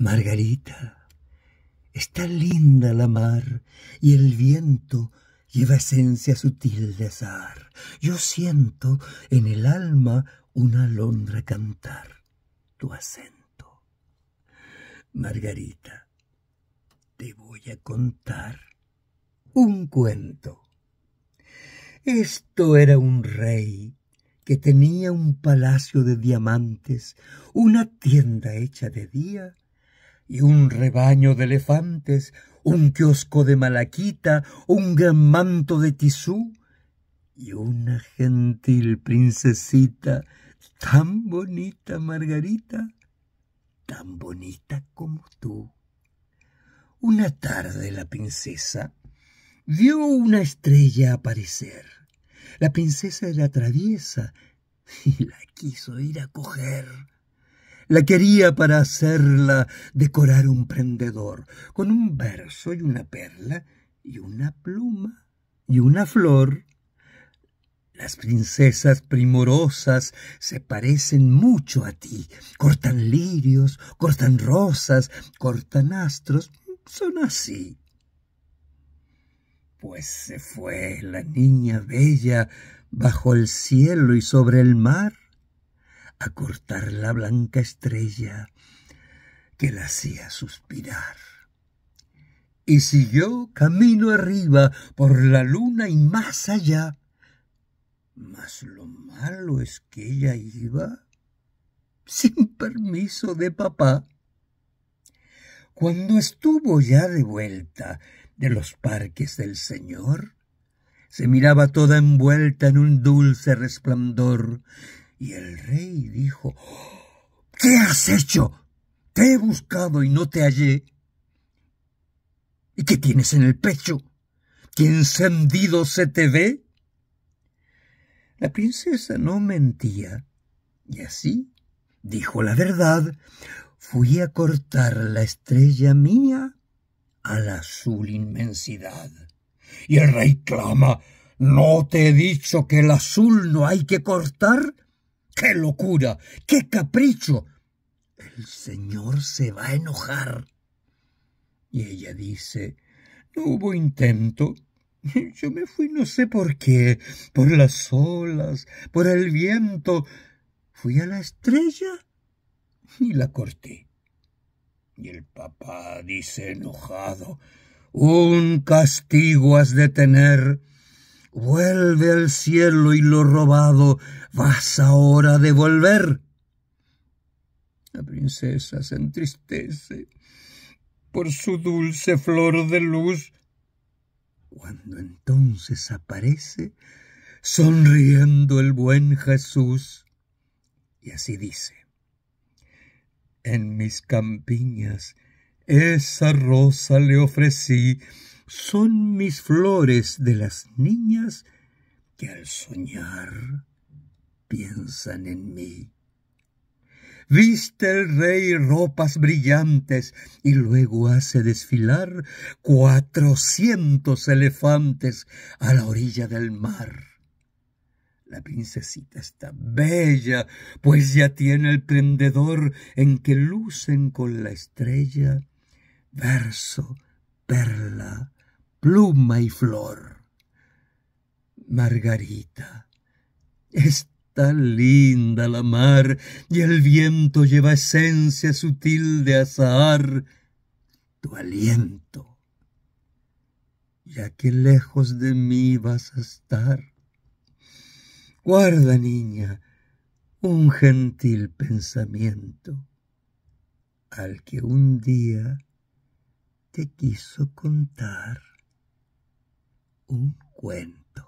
Margarita, está linda la mar y el viento lleva esencia sutil de azar. Yo siento en el alma una alondra cantar tu acento. Margarita, te voy a contar un cuento. Esto era un rey que tenía un palacio de diamantes, una tienda hecha de día y un rebaño de elefantes, un kiosco de malaquita, un gran manto de tisú y una gentil princesita, tan bonita Margarita, tan bonita como tú. Una tarde la princesa vio una estrella aparecer. La princesa era traviesa y la quiso ir a coger la quería para hacerla decorar un prendedor, con un verso y una perla y una pluma y una flor. Las princesas primorosas se parecen mucho a ti. Cortan lirios, cortan rosas, cortan astros. Son así. Pues se fue la niña bella bajo el cielo y sobre el mar a cortar la blanca estrella que la hacía suspirar. Y siguió camino arriba por la luna y más allá. Mas lo malo es que ella iba sin permiso de papá. Cuando estuvo ya de vuelta de los parques del Señor, se miraba toda envuelta en un dulce resplandor y el rey dijo, ¿qué has hecho? Te he buscado y no te hallé. ¿Y qué tienes en el pecho? ¿Qué encendido se te ve? La princesa no mentía, y así dijo la verdad. Fui a cortar la estrella mía a la azul inmensidad. Y el rey clama, ¿no te he dicho que el azul no hay que cortar? ¡Qué locura! ¡Qué capricho! El Señor se va a enojar. Y ella dice, no hubo intento. Yo me fui no sé por qué, por las olas, por el viento. Fui a la estrella y la corté. Y el papá dice enojado, un castigo has de tener Vuelve al cielo y lo robado vas ahora a devolver. La princesa se entristece por su dulce flor de luz. Cuando entonces aparece, sonriendo el buen Jesús, y así dice, En mis campiñas esa rosa le ofrecí, son mis flores de las niñas que al soñar piensan en mí. Viste el rey ropas brillantes y luego hace desfilar cuatrocientos elefantes a la orilla del mar. La princesita está bella, pues ya tiene el prendedor en que lucen con la estrella verso, perla, pluma y flor. Margarita, está linda la mar y el viento lleva esencia sutil de azahar, tu aliento. Ya que lejos de mí vas a estar. Guarda, niña, un gentil pensamiento al que un día te quiso contar un cuento.